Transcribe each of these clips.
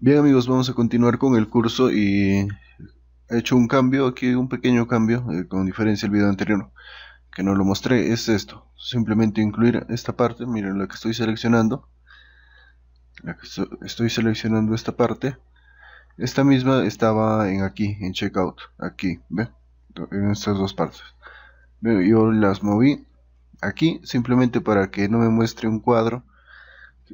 Bien amigos, vamos a continuar con el curso y he hecho un cambio aquí, un pequeño cambio, eh, con diferencia del video anterior que no lo mostré, es esto, simplemente incluir esta parte, miren la que estoy seleccionando, estoy seleccionando esta parte, esta misma estaba en aquí, en checkout, aquí, en estas dos partes, yo las moví aquí simplemente para que no me muestre un cuadro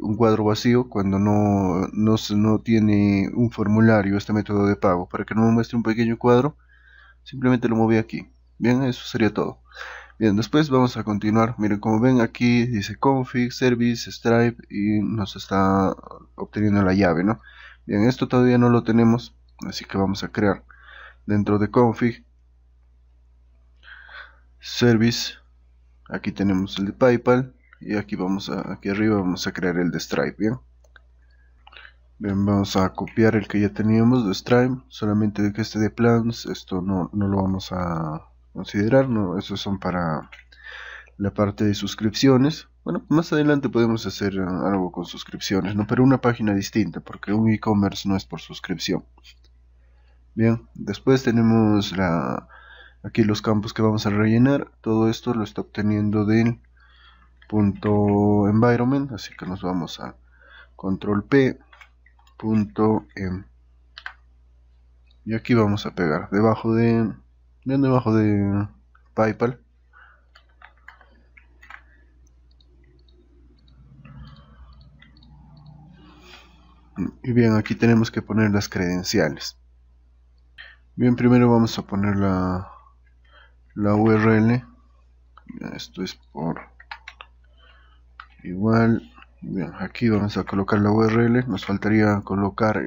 un cuadro vacío cuando no, no, no tiene un formulario este método de pago. Para que no me muestre un pequeño cuadro, simplemente lo moví aquí. Bien, eso sería todo. Bien, después vamos a continuar. Miren, como ven aquí dice config, service, stripe y nos está obteniendo la llave, ¿no? Bien, esto todavía no lo tenemos, así que vamos a crear dentro de config, service, aquí tenemos el de PayPal, y aquí vamos a aquí arriba vamos a crear el de stripe bien bien vamos a copiar el que ya teníamos de stripe solamente que este de plans esto no, lo vamos a considerar no esos son para la parte de suscripciones bueno más adelante podemos hacer eh, algo con suscripciones no pero una página distinta porque un e-commerce no es por suscripción bien después tenemos la aquí los campos que vamos a rellenar todo esto lo está obteniendo del punto environment así que nos vamos a control p punto em. y aquí vamos a pegar debajo de bien debajo de paypal y bien aquí tenemos que poner las credenciales bien primero vamos a poner la la url esto es por igual bien, aquí vamos a colocar la url nos faltaría colocar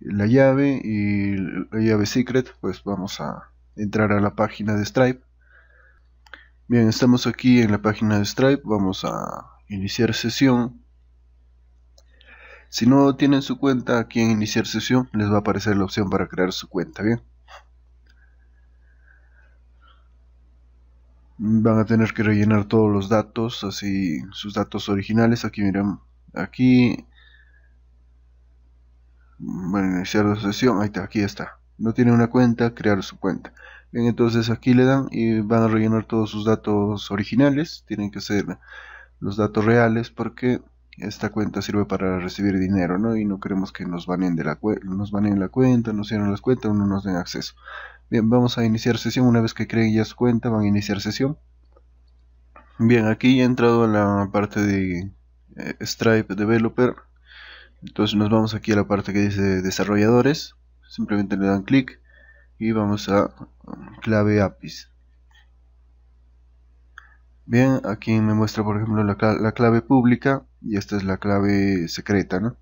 la llave y la llave secret pues vamos a entrar a la página de stripe bien estamos aquí en la página de stripe vamos a iniciar sesión si no tienen su cuenta aquí en iniciar sesión les va a aparecer la opción para crear su cuenta bien van a tener que rellenar todos los datos, así sus datos originales. Aquí miren, aquí bueno, iniciar la sesión, ahí está, aquí está. No tiene una cuenta, crear su cuenta. Bien, entonces aquí le dan y van a rellenar todos sus datos originales. Tienen que ser los datos reales porque esta cuenta sirve para recibir dinero, ¿no? Y no queremos que nos baneen de la nos baneen la cuenta, nos cierren las cuentas, no nos den acceso. Bien, vamos a iniciar sesión. Una vez que creen ya su cuenta, van a iniciar sesión. Bien, aquí he entrado a la parte de eh, Stripe Developer. Entonces nos vamos aquí a la parte que dice desarrolladores. Simplemente le dan clic y vamos a um, clave APIs. Bien, aquí me muestra por ejemplo la, clave pública y esta es la clave secreta. ¿no?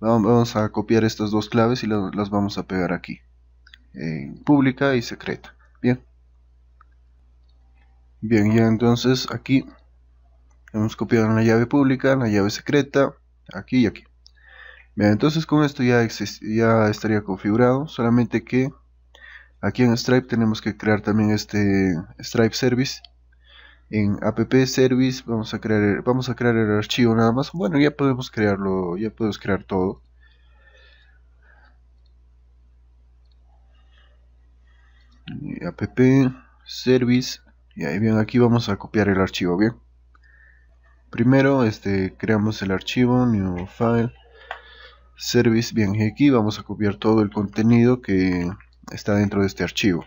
Vamos a copiar estas dos claves y las vamos a pegar aquí. Eh, pública y secreta. Bien. Bien, ya entonces aquí hemos copiado la llave pública, la llave secreta, aquí y aquí. entonces con esto ya, ya estaría configurado, solamente que aquí en Stripe tenemos que crear también este Stripe Service. En app service vamos a crear vamos a crear el archivo nada más. Bueno, ya podemos crearlo, ya podemos crear todo. app service y ahí bien aquí vamos a copiar el archivo bien primero este creamos el archivo new file service bien aquí vamos a copiar todo el contenido que está dentro de este archivo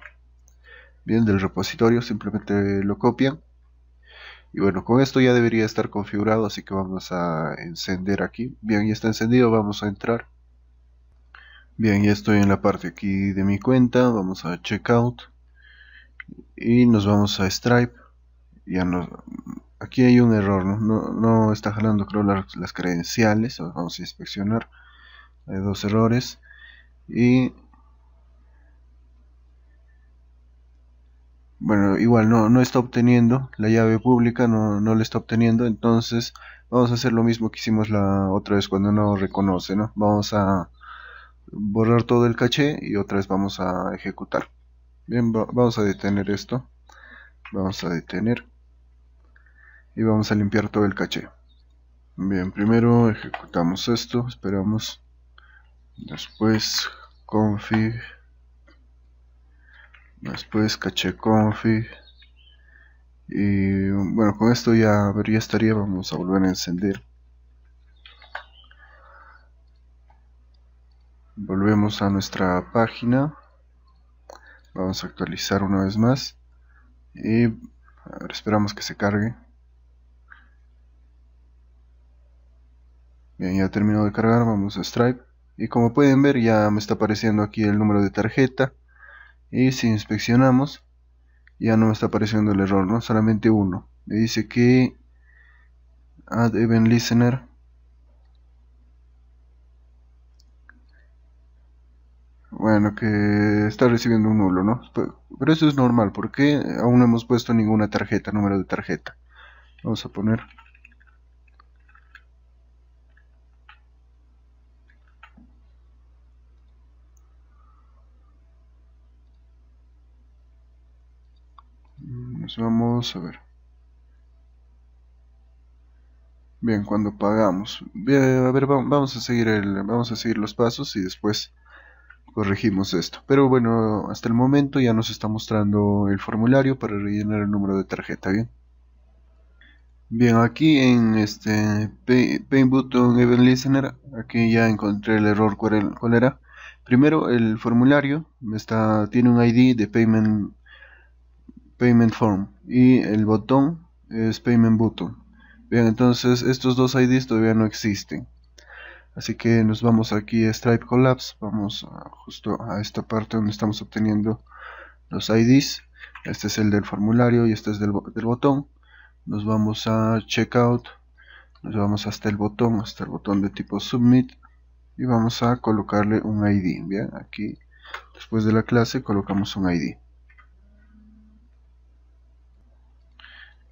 bien del repositorio simplemente lo copian y bueno con esto ya debería estar configurado así que vamos a encender aquí bien ya está encendido vamos a entrar Bien, ya estoy en la parte aquí de mi cuenta, vamos a checkout y nos vamos a Stripe. Ya aquí hay un error, no, no, está jalando creo las, credenciales, vamos a inspeccionar. Hay dos errores y bueno, igual no, está obteniendo la llave pública, no, no la está obteniendo, entonces vamos a hacer lo mismo que hicimos la otra vez cuando no reconoce, ¿no? Vamos a borrar todo el caché y otra vez vamos a ejecutar bien vamos a detener esto vamos a detener y vamos a limpiar todo el caché bien primero ejecutamos esto esperamos después config después caché config y bueno con esto ya, ya estaría vamos a volver a encender volvemos a nuestra página vamos a actualizar una vez más y esperamos que se cargue bien ya terminó de cargar vamos a Stripe y como pueden ver ya me está apareciendo aquí el número de tarjeta y si inspeccionamos ya no me está apareciendo el error no solamente uno me dice que add ah, event listener Bueno, que está recibiendo un nulo, ¿no? Pero eso es normal, porque aún no hemos puesto ninguna tarjeta, número de tarjeta. Vamos a poner... Nos vamos a ver. Bien, cuando pagamos. a ver, vamos a seguir vamos a seguir los pasos y después corregimos esto. Pero bueno, hasta el momento ya nos está mostrando el formulario para rellenar el número de tarjeta, ¿bien? Bien, aquí en este payment Button Event Listener, aquí ya encontré el error cuál era. Primero, el formulario está, tiene un ID de Payment, payment Form y el botón es Payment Button. Bien, entonces estos dos IDs todavía no existen. Así que nos vamos aquí a Stripe Collapse, vamos justo a esta parte donde estamos obteniendo los IDs. Este es el del formulario y este es del, del botón. Nos vamos a Checkout, nos vamos hasta el botón, hasta el botón de tipo Submit y vamos a colocarle un ID. Bien, aquí después de la clase colocamos un ID.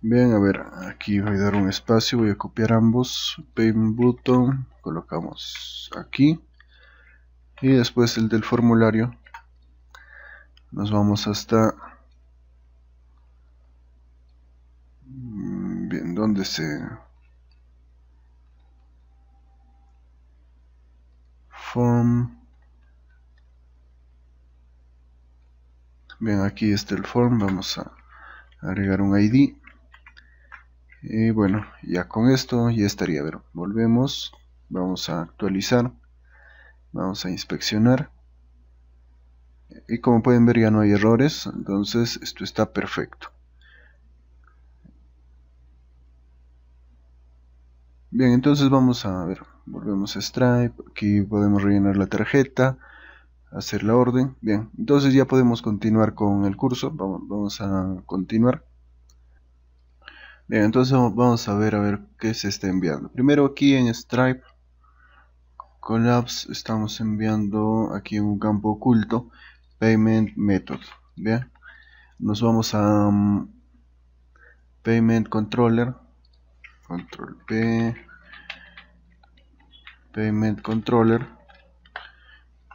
Bien, a ver, aquí voy a dar un espacio, voy a copiar ambos, Paint Button, colocamos aquí. Y después el del formulario, nos vamos hasta... Mm, bien, ¿dónde se...? Form... Bien, aquí está el form, vamos a agregar un ID y bueno ya con esto ya estaría a volvemos vamos a actualizar vamos a inspeccionar y como pueden ver ya no hay errores entonces esto está perfecto bien entonces vamos a ver volvemos a Stripe aquí podemos rellenar la tarjeta hacer la orden bien entonces ya podemos continuar con el curso vamos, vamos a continuar Bien, entonces vamos a ver a ver qué se está enviando. Primero aquí en Stripe Collapse estamos enviando aquí un campo oculto Payment Method. Bien, nos vamos a mm, Payment Controller, Control P, Payment Controller.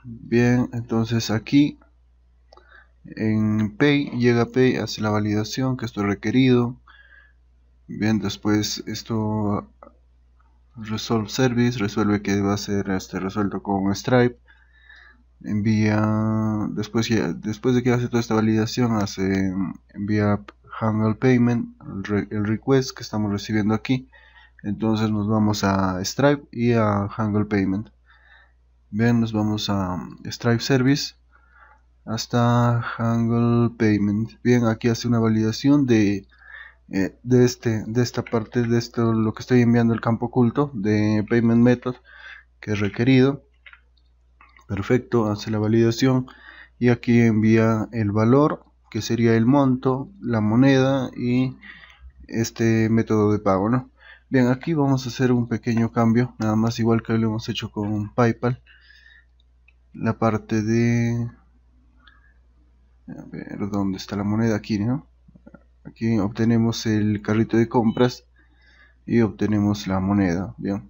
Bien, entonces aquí en Pay llega Pay hace la validación que esto es requerido Bien, después esto resolve service, resuelve que va a ser este resuelto con Stripe. Envía, después, después de que hace toda esta validación, hace, envía handle payment, el, request que estamos recibiendo aquí. Entonces nos vamos a Stripe y a handle payment. Bien, nos vamos a Stripe service hasta handle payment. Bien, aquí hace una validación de eh, de, este, de esta parte, de esto, lo que estoy enviando el campo oculto de payment method que es requerido. Perfecto, hace la validación y aquí envía el valor que sería el monto, la moneda y este método de pago. ¿no? Bien, aquí vamos a hacer un pequeño cambio, nada más igual que lo hemos hecho con PayPal. La parte de... A ver, ¿dónde está la moneda? Aquí, ¿no? aquí obtenemos el carrito de compras y obtenemos la moneda bien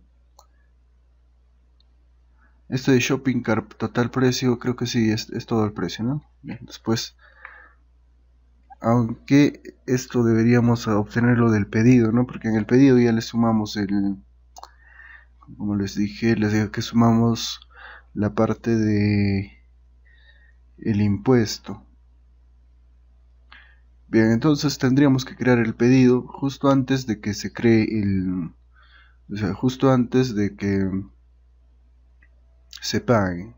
Esto de shopping cart total precio creo que sí es, todo el precio no después aunque esto deberíamos obtenerlo del pedido no porque en el pedido ya le sumamos el como les dije les digo que sumamos la parte de el impuesto Bien, entonces tendríamos que crear el pedido justo antes de que se cree el... O sea, justo antes de que se pague.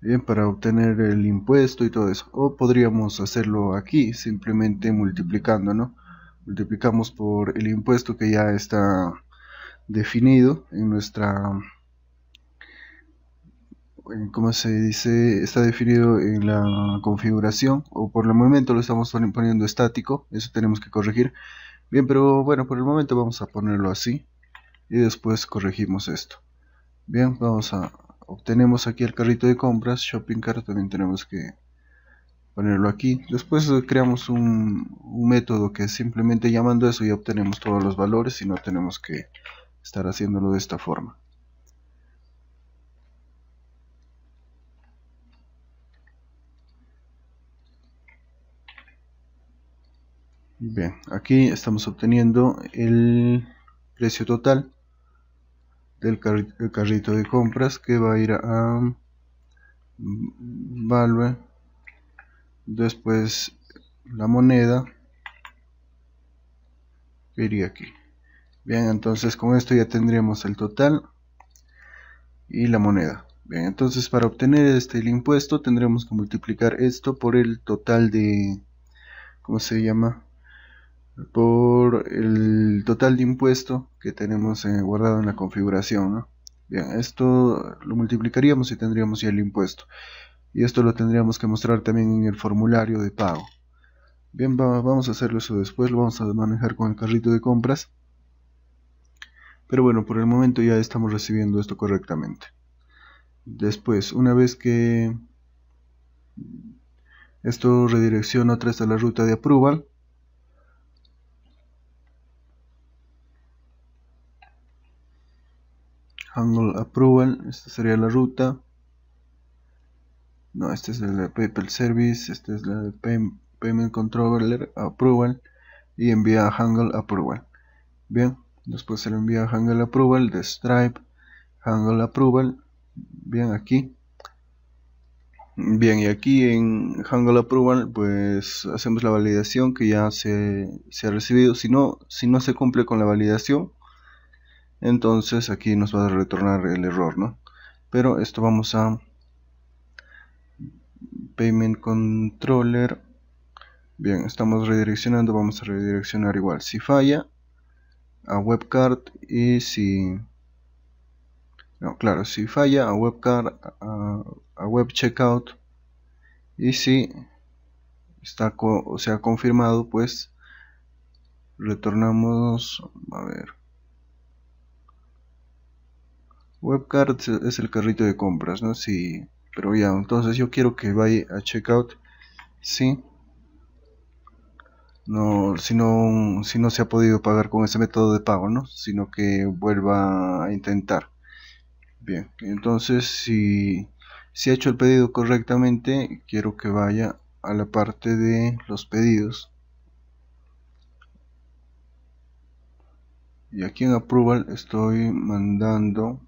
Bien, para obtener el impuesto y todo eso. O podríamos hacerlo aquí, simplemente multiplicando, ¿no? Multiplicamos por el impuesto que ya está definido en nuestra como se dice, está definido en la configuración, o por el momento lo estamos poniendo estático, eso tenemos que corregir. Bien, pero bueno, por el momento vamos a ponerlo así, y después corregimos esto. Bien, vamos a, obtenemos aquí el carrito de compras, shopping cart también tenemos que ponerlo aquí. Después creamos un, un método que simplemente llamando eso ya obtenemos todos los valores y no tenemos que estar haciéndolo de esta forma. Bien, aquí estamos obteniendo el precio total del carrito de compras que va a ir a mm, Valve, después la moneda que iría aquí. Bien, entonces con esto ya tendríamos el total y la moneda. Bien, entonces para obtener este el impuesto tendremos que multiplicar esto por el total de, ¿cómo se llama? por el total de impuesto que tenemos eh, guardado en la configuración. Bien, esto lo multiplicaríamos y tendríamos ya el impuesto. Y esto lo tendríamos que mostrar también en el formulario de pago. Bien, vamos a hacerlo eso después, lo vamos a manejar con el carrito de compras. Pero bueno, por el momento ya estamos recibiendo esto correctamente. Después, una vez que esto redirecciona otra vez a la ruta de approval, handle approval, esta sería la ruta. No, este es la de PayPal Service, esta es la de Payment Controller Approval y envía a Handle Approval. Bien, después se le envía a Handle Approval de Stripe, Handle Approval, bien aquí. Bien, y aquí en Handle Approval pues hacemos la validación que ya se ha recibido. Si no, si no se cumple con la validación, entonces aquí nos va a retornar el error no pero esto vamos a payment controller bien estamos redireccionando vamos a redireccionar igual si falla a webcard y si no claro si falla a webcard a, a web checkout y si está o ha confirmado pues retornamos a ver Webcard es el carrito de compras, ¿no? Sí, pero ya, entonces yo quiero que vaya a checkout, sí. No, si no, si no se ha podido pagar con ese método de pago, ¿no? Sino que vuelva a intentar. Bien, entonces si, si ha hecho el pedido correctamente, quiero que vaya a la parte de los pedidos. Y aquí en Approval estoy mandando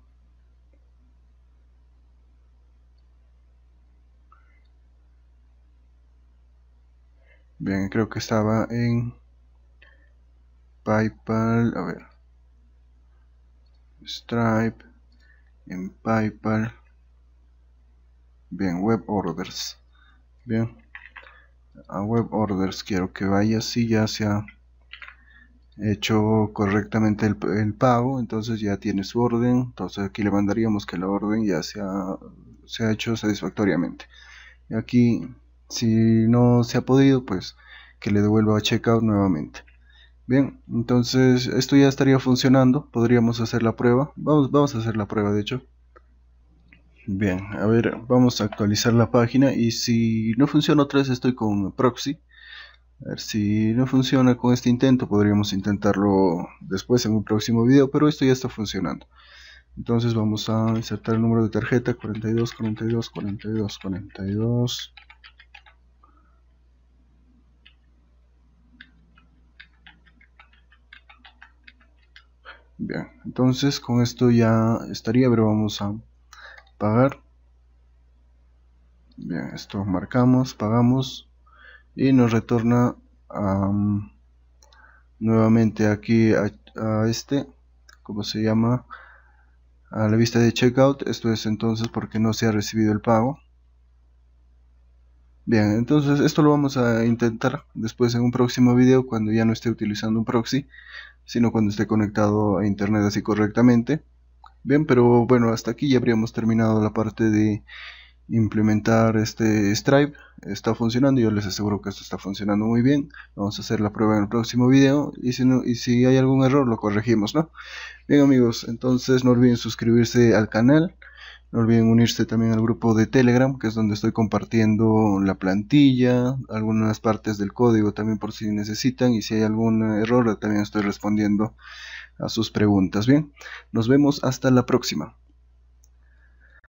Bien, creo que estaba en PayPal, a ver. Stripe en PayPal. Bien, web orders. Bien. A web orders quiero que vaya si ya se ha hecho correctamente el, pago. Entonces ya tiene su orden. Entonces aquí le mandaríamos que la orden ya se ha, se ha hecho satisfactoriamente. Y aquí si no se ha podido, pues que le devuelva a checkout nuevamente. Bien, entonces esto ya estaría funcionando. Podríamos hacer la prueba. Vamos, vamos a hacer la prueba, de hecho. Bien, a ver, vamos a actualizar la página y si no funciona otra vez estoy con proxy. A ver si no funciona con este intento, podríamos intentarlo después en un próximo video, pero esto ya está funcionando. Entonces vamos a insertar el número de tarjeta 42 42 42 42 Bien, entonces con esto ya estaría, pero vamos a pagar. Bien, esto marcamos, pagamos y nos retorna nuevamente aquí a, a este, como se llama, a la vista de checkout. Esto es entonces porque no se ha recibido el pago. Bien, entonces esto lo vamos a intentar después en un próximo video cuando ya no esté utilizando un proxy, sino cuando esté conectado a internet así correctamente. Bien, pero bueno, hasta aquí ya habríamos terminado la parte de implementar este Stripe. Está funcionando, yo les aseguro que esto está funcionando muy bien. Vamos a hacer la prueba en el próximo video y si, no, y si hay algún error lo corregimos, ¿no? Bien amigos, entonces no olviden suscribirse al canal. No olviden unirse también al grupo de Telegram, que es donde estoy compartiendo la plantilla, algunas partes del código también por si necesitan y si hay algún error también estoy respondiendo a sus preguntas. Bien, nos vemos hasta la próxima.